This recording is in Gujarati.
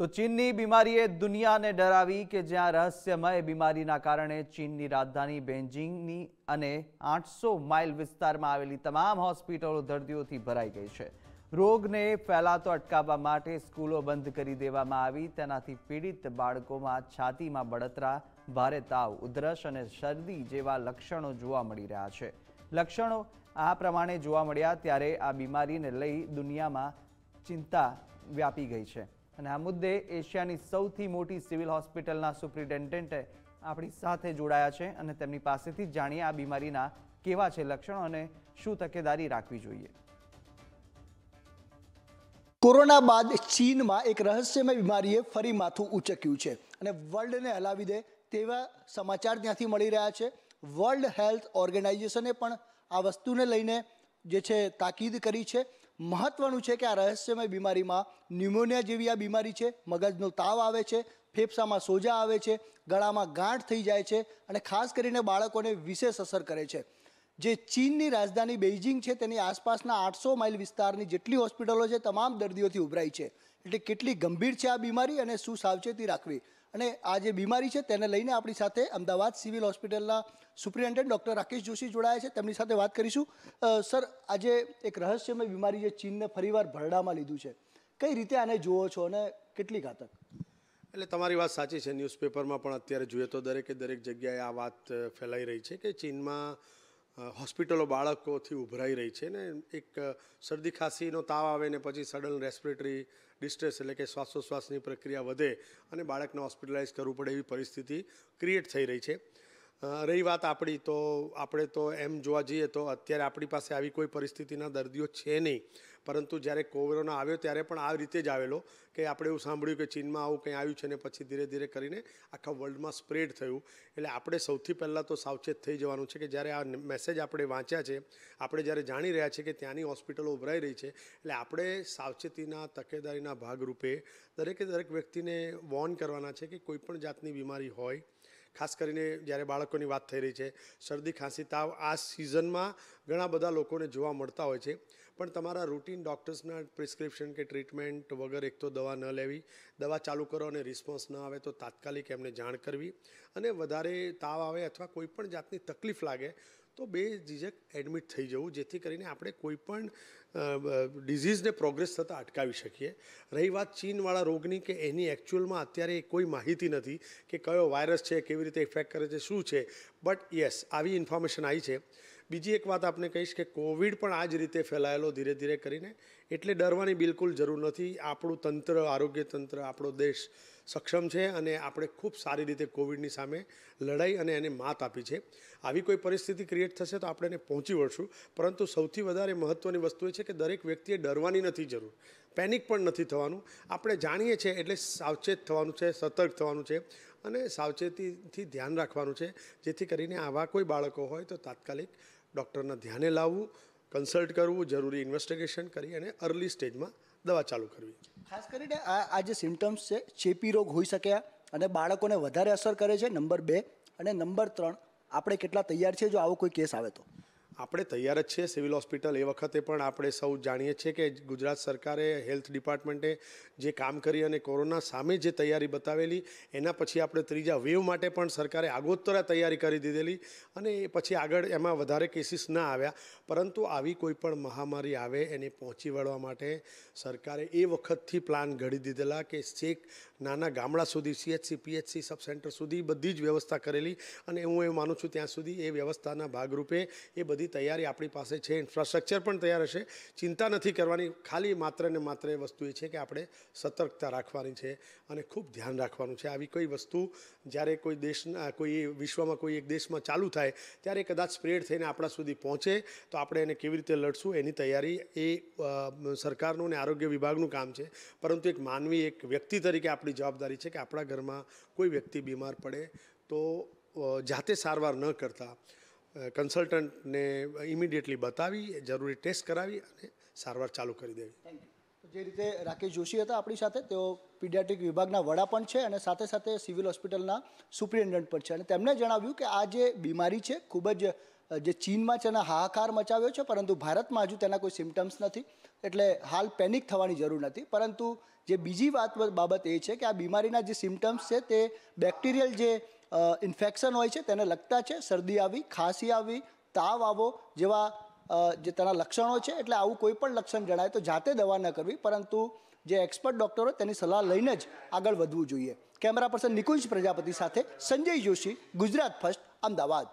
તો ચીનની બીમારીએ દુનિયાને ડરાવી કે જ્યાં રહસ્યમય બીમારીના કારણે ચીનની રાજધાની બેન્જિંગની અને આઠસો માઇલ વિસ્તારમાં આવેલી તમામ હોસ્પિટલો દર્દીઓથી ભરાઈ ગઈ છે રોગને ફેલાતો અટકાવવા માટે સ્કૂલો બંધ કરી દેવામાં આવી તેનાથી પીડિત બાળકોમાં છાતીમાં બળતરા ભારે તાવ ઉધરસ અને શરદી જેવા લક્ષણો જોવા મળી રહ્યા છે લક્ષણો આ પ્રમાણે જોવા મળ્યા ત્યારે આ બીમારીને લઈ દુનિયામાં ચિંતા વ્યાપી ગઈ છે અને આ મુદ્દે એશિયાની સૌથી મોટી સિવિલ હોસ્પિટલના સુપ્રિન્ટેન્ડન્ટે આપણી સાથે જોડાયા છે અને તેમની પાસેથી જાણીએ આ બીમારીના કેવા છે લક્ષણો અને શું તકેદારી રાખવી જોઈએ કોરોના બાદ ચીનમાં એક રહસ્યમય બીમારીએ ફરી માથું ઉચક્યું છે અને વર્લ્ડને હલાવી દે તેવા સમાચાર ત્યાંથી મળી રહ્યા છે વર્લ્ડ હેલ્થ ઓર્ગેનાઇઝેશને પણ આ વસ્તુને લઈને જે છે તાકીદ કરી છે મહત્ત્વનું છે કે આ રહસ્યમય બીમારીમાં ન્યુમોનિયા જેવી આ બીમારી છે મગજનો તાવ આવે છે ફેફસામાં સોજા આવે છે ગળામાં ગાંઠ થઈ જાય છે અને ખાસ કરીને બાળકોને વિશેષ અસર કરે છે જે ચીનની રાજધાની બેઇજિંગ છે તેની આસપાસના આઠસો માઇલ વિસ્તારની જેટલી હોસ્પિટલો છે તમામ દર્દીઓથી ઉભરાઈ છે એટલે કેટલી ગંભીર છે આ બીમારી અને શું સાવચેતી રાખવી અને આ જે બીમારી છે તેને લઈને આપણી સાથે અમદાવાદ સિવિલ હોસ્પિટલના સુપ્રિન્ટેન્ડન્ટ ડૉક્ટર રાકેશ જોશી જોડાયા છે તેમની સાથે વાત કરીશું સર આજે એક રહસ્યમય બીમારી જે ચીનને ફરીવાર ભરડામાં લીધું છે કઈ રીતે આને જુઓ છો અને કેટલી ઘાતક એટલે તમારી વાત સાચી છે ન્યૂઝપેપરમાં પણ અત્યારે જોઈએ તો દરેકે દરેક જગ્યાએ આ વાત ફેલાઈ રહી છે કે ચીનમાં હોસ્પિટલો બાળકોથી ઉભરાઈ રહી છે ને એક શરદી ખાંસીનો તાવ આવે ને પછી સડન રેસ્પિરેટરી ડિસ્ટ્રેસ એટલે કે શ્વાસોશ્વાસની પ્રક્રિયા વધે અને બાળકને હોસ્પિટલાઇઝ કરવું પડે એવી પરિસ્થિતિ ક્રિએટ થઈ રહી છે રહી વાત આપણી તો આપણે તો એમ જોવા જઈએ તો અત્યારે આપણી પાસે આવી કોઈ પરિસ્થિતિના દર્દીઓ છે નહીં પરંતુ જ્યારે કોરોના આવ્યો ત્યારે પણ આ રીતે જ આવેલો કે આપણે એવું સાંભળ્યું કે ચીનમાં આવું કંઈ આવ્યું છે ને પછી ધીરે ધીરે કરીને આખા વર્લ્ડમાં સ્પ્રેડ થયું એટલે આપણે સૌથી પહેલાં તો સાવચેત થઈ જવાનું છે કે જ્યારે આ મેસેજ આપણે વાંચ્યા છે આપણે જ્યારે જાણી રહ્યા છીએ કે ત્યાંની હોસ્પિટલો ઉભરાઈ રહી છે એટલે આપણે સાવચેતીના તકેદારીના ભાગરૂપે દરેકે દરેક વ્યક્તિને વોર્ન કરવાના છે કે કોઈપણ જાતની બીમારી હોય ખાસ કરીને જ્યારે બાળકોની વાત થઈ રહી છે શરદી ખાંસી તાવ આ સિઝનમાં ઘણા બધા લોકોને જોવા મળતા હોય છે પણ તમારા રૂટીન ડૉક્ટર્સના પ્રિસ્ક્રિપ્શન કે ટ્રીટમેન્ટ વગર એક તો દવા ન લેવી દવા ચાલુ કરો અને રિસ્પોન્સ ન આવે તો તાત્કાલિક એમને જાણ કરવી અને વધારે તાવ આવે અથવા કોઈ પણ જાતની તકલીફ લાગે તો બે ઝીઝક એડમિટ થઈ જવું જેથી કરીને આપણે કોઈ પણ ડિઝીઝને પ્રોગ્રેસ થતાં અટકાવી શકીએ રહી વાત ચીનવાળા રોગની કે એની એકચ્યુઅલમાં અત્યારે કોઈ માહિતી નથી કે કયો વાયરસ છે કેવી રીતે ઇફેક્ટ કરે છે શું છે બટ યસ આવી ઇન્ફોર્મેશન આવી છે બીજી એક વાત આપને કહીશ કે કોવિડ પણ આ જ રીતે ફેલાયેલો ધીરે ધીરે કરીને એટલે ડરવાની બિલકુલ જરૂર નથી આપણું તંત્ર આરોગ્ય તંત્ર આપણો દેશ સક્ષમ છે અને આપણે ખૂબ સારી રીતે કોવિડની સામે લડાઈ અને એને માત આપી છે આવી કોઈ પરિસ્થિતિ ક્રિએટ થશે તો આપણે એને પહોંચી વળશું પરંતુ સૌથી વધારે મહત્ત્વની વસ્તુ એ છે કે દરેક વ્યક્તિએ ડરવાની નથી જરૂર પેનિક પણ નથી થવાનું આપણે જાણીએ છીએ એટલે સાવચેત થવાનું છે સતર્ક થવાનું છે અને સાવચેતીથી ધ્યાન રાખવાનું છે જેથી કરીને આવા કોઈ બાળકો હોય તો તાત્કાલિક ડૉક્ટરના ધ્યાને લાવવું કન્સલ્ટ કરવું જરૂરી ઇન્વેસ્ટિગેશન કરી અને અર્લી સ્ટેજમાં દવા ચાલુ કરવી ખાસ કરીને આ આ જે સિમ્ટમ્સ છે ચેપી રોગ હોઈ શક્યા અને બાળકોને વધારે અસર કરે છે નંબર બે અને નંબર ત્રણ આપણે કેટલા તૈયાર છે જો આવો કોઈ કેસ આવે તો આપણે તૈયાર જ છીએ સિવિલ હોસ્પિટલ એ વખતે પણ આપણે સૌ જાણીએ છીએ કે ગુજરાત સરકારે હેલ્થ ડિપાર્ટમેન્ટે જે કામ કરી અને કોરોના સામે જે તૈયારી બતાવેલી એના પછી આપણે ત્રીજા વેવ માટે પણ સરકારે આગોતરા તૈયારી કરી દીધેલી અને એ પછી આગળ એમાં વધારે કેસીસ ના આવ્યા પરંતુ આવી કોઈ પણ મહામારી આવે એને પહોંચી વળવા માટે સરકારે એ વખતથી પ્લાન ઘડી દીધેલા કે છેક નાના ગામડા સુધી સીએચસી પીએચસી સબ સેન્ટર સુધી બધી જ વ્યવસ્થા કરેલી અને હું એ માનું છું ત્યાં સુધી એ વ્યવસ્થાના ભાગરૂપે એ બધી બધી તૈયારી આપણી પાસે છે ઇન્ફ્રાસ્ટ્રક્ચર પણ તૈયાર હશે ચિંતા નથી કરવાની ખાલી માત્ર ને માત્ર એ વસ્તુ એ છે કે આપણે સતર્કતા રાખવાની છે અને ખૂબ ધ્યાન રાખવાનું છે આવી કોઈ વસ્તુ જ્યારે કોઈ દેશના કોઈ વિશ્વમાં કોઈ એક દેશમાં ચાલુ થાય ત્યારે કદાચ સ્પ્રેડ થઈને આપણા સુધી પહોંચે તો આપણે એને કેવી રીતે લડશું એની તૈયારી એ સરકારનું અને આરોગ્ય વિભાગનું કામ છે પરંતુ એક માનવી એક વ્યક્તિ તરીકે આપણી જવાબદારી છે કે આપણા ઘરમાં કોઈ વ્યક્તિ બીમાર પડે તો જાતે સારવાર ન કરતા કન્સલ્ટન્ટને ઇમિડિયેટલી બતાવી જરૂરી ટેસ્ટ કરાવી અને સારવાર ચાલુ કરી દેવી જે રીતે રાકેશ જોશી હતા આપણી સાથે તેઓ પીડિયાટ્રિક વિભાગના વડા પણ છે અને સાથે સાથે સિવિલ હોસ્પિટલના સુપ્રિન્ટેન્ડન્ટ પણ છે અને તેમણે જણાવ્યું કે આ જે બીમારી છે ખૂબ જ જે ચીનમાં છે હાહાકાર મચાવ્યો છે પરંતુ ભારતમાં હજુ તેના કોઈ સિમ્ટમ્સ નથી એટલે હાલ પેનિક થવાની જરૂર નથી પરંતુ જે બીજી વાત બાબત એ છે કે આ બીમારીના જે સિમ્ટમ્સ છે તે બેક્ટેરિયલ જે ઇન્ફેક્શન હોય છે તેને લગતા છે શરદી આવી ખાંસી આવી તાવ આવો જેવા જે તેના લક્ષણો છે એટલે આવું કોઈ પણ લક્ષણ જણાય તો જાતે દવા ન કરવી પરંતુ જે એક્સપર્ટ ડૉક્ટરો તેની સલાહ લઈને જ આગળ વધવું જોઈએ કેમેરા પર્સન નિકુંજ પ્રજાપતિ સાથે સંજય જોશી ગુજરાત ફર્સ્ટ અમદાવાદ